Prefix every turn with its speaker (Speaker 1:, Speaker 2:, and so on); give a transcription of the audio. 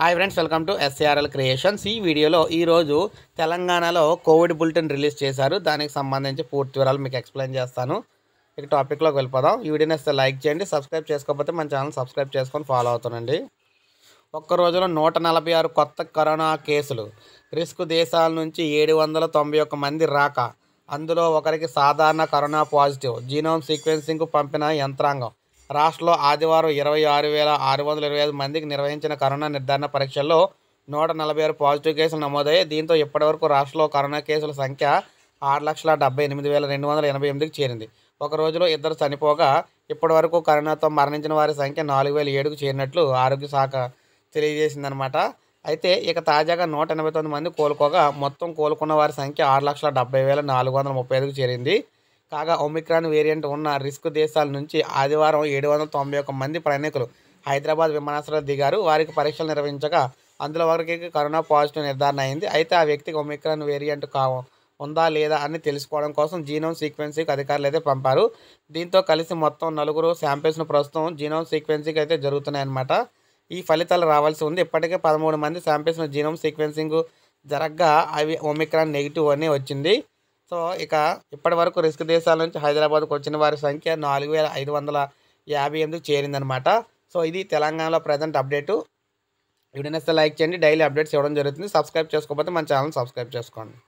Speaker 1: hi friends welcome to SRL creations ఈ వీడియోలో ఈరోజు తెలంగాణలో కోవిడ్ బులెటిన్ రిలీజ్ చేశారు దానికి సంబంధించి పూర్తి వివరాలు మీకు ఎక్స్ప్లెయిన్ చేస్తాను ఇక టాపిక్లోకి వెళ్ళిపోదాం ఈ వీడియోని లైక్ చేయండి సబ్స్క్రైబ్ చేసుకోకపోతే మన ఛానల్ సబ్స్క్రైబ్ చేసుకొని ఫాలో అవుతానండి ఒక్క రోజులో నూట నలభై ఆరు కొత్త కరోనా కేసులు రిస్క్ దేశాల నుంచి ఏడు వందల తొంభై ఒక్క మంది రాక అందులో ఒకరికి సాధారణ కరోనా పాజిటివ్ జీనోమ్ సీక్వెన్సింగ్కు పంపిన యంత్రాంగం రాష్ట్రంలో ఆదివారం ఇరవై ఆరు వేల ఆరు వందల ఇరవై ఐదు మందికి నిర్వహించిన కరోనా నిర్ధారణ పరీక్షల్లో నూట నలభై ఆరు పాజిటివ్ కేసులు నమోదయ్యాయి దీంతో ఇప్పటివరకు రాష్ట్రంలో కరోనా కేసుల సంఖ్య ఆరు లక్షల డెబ్బై ఎనిమిది వేల రెండు వందల ఎనభై ఎనిమిదికి చేరింది ఒక రోజులో ఇద్దరు చనిపోగా ఇప్పటివరకు కరోనాతో మరణించిన వారి సంఖ్య నాలుగు వేల ఏడుకు చేరినట్లు ఆరోగ్య శాఖ తెలియజేసిందనమాట అయితే ఇక తాజాగా నూట ఎనభై తొమ్మిది మంది కోలుకోగా మొత్తం కోలుకున్న వారి సంఖ్య ఆరు లక్షల డెబ్బై వేల నాలుగు వందల ముప్పై ఐదుకు చేరింది కాగా ఒమిక్రాన్ వేరియంట్ ఉన్న రిస్క్ దేశాల నుంచి ఆదివారం ఏడు వందల తొంభై ఒక్క మంది ప్రయాణికులు హైదరాబాద్ విమానాశ్రయంలో దిగారు వారికి పరీక్షలు నిర్వహించగా అందులో ఒకరికి కరోనా పాజిటివ్ నిర్ధారణ అయింది అయితే ఆ వ్యక్తికి ఒమిక్రాన్ వేరియంట్ కా ఉందా లేదా అని తెలుసుకోవడం కోసం జీనోమ్ సీక్వెన్సీకి అధికారులు అయితే పంపారు దీంతో కలిసి మొత్తం నలుగురు శాంపిల్స్ను ప్రస్తుతం జీనోమ్ సీక్వెన్సీకి అయితే జరుగుతున్నాయన్నమాట ఈ ఫలితాలు రావాల్సి ఉంది ఇప్పటికే పదమూడు మంది శాంపిల్స్ను జీనోమ్ సీక్వెన్సింగ్ జరగ్గా అవి ఒమిక్రాన్ నెగిటివ్ అని వచ్చింది సో ఇక ఇప్పటి వరకు రిస్క్ దేశాల నుంచి హైదరాబాద్కు వచ్చిన వారి సంఖ్య నాలుగు వేల ఐదు వందల యాభై ఎనిమిది చేరిందనమాట సో ఇది తెలంగాణలో ప్రజెంట్ అప్డేటు వీడియోనేస్తే లైక్ చేయండి డైలీ అప్డేట్స్ ఇవ్వడం జరుగుతుంది సబ్స్క్రైబ్ చేసుకోకపోతే మన ఛానల్ సబ్స్క్రైబ్ చేసుకోండి